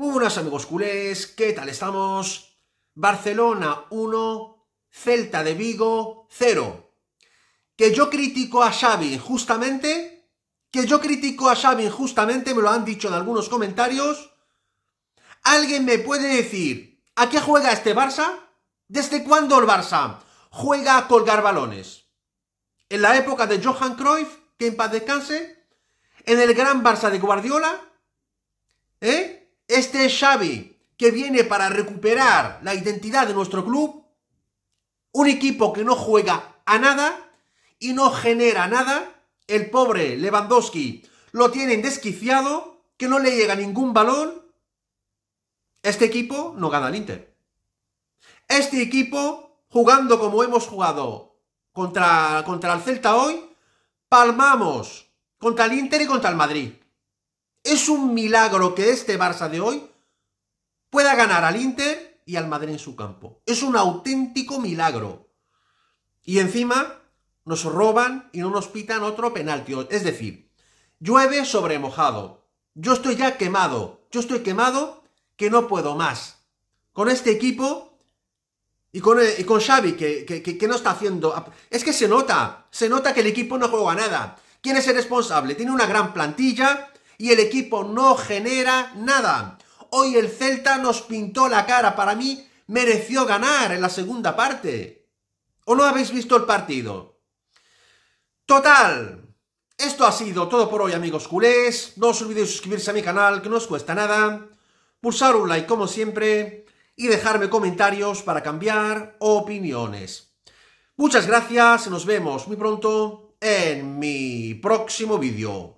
Buenas amigos culés, ¿qué tal estamos? Barcelona 1, Celta de Vigo 0. Que yo critico a Xavi justamente? que yo critico a Xavi justamente? me lo han dicho en algunos comentarios. ¿Alguien me puede decir a qué juega este Barça? ¿Desde cuándo el Barça juega a colgar balones? ¿En la época de Johan Cruyff, que en paz descanse? ¿En el gran Barça de Guardiola? ¿Eh? este Xavi, que viene para recuperar la identidad de nuestro club, un equipo que no juega a nada y no genera nada, el pobre Lewandowski lo tienen desquiciado, que no le llega ningún balón, este equipo no gana al Inter. Este equipo, jugando como hemos jugado contra, contra el Celta hoy, palmamos contra el Inter y contra el Madrid. Es un milagro que este Barça de hoy pueda ganar al Inter y al Madrid en su campo. Es un auténtico milagro. Y encima nos roban y no nos pitan otro penalti. Es decir, llueve sobre mojado. Yo estoy ya quemado. Yo estoy quemado que no puedo más. Con este equipo y con, eh, con Xavi, que, que no está haciendo... Es que se nota, se nota que el equipo no juega nada. ¿Quién es el responsable? Tiene una gran plantilla, y el equipo no genera nada. Hoy el Celta nos pintó la cara, para mí mereció ganar en la segunda parte. ¿O no habéis visto el partido? Total, esto ha sido todo por hoy amigos culés, no os olvidéis suscribirse a mi canal que no os cuesta nada, pulsar un like como siempre y dejarme comentarios para cambiar opiniones. Muchas gracias nos vemos muy pronto en mi próximo vídeo.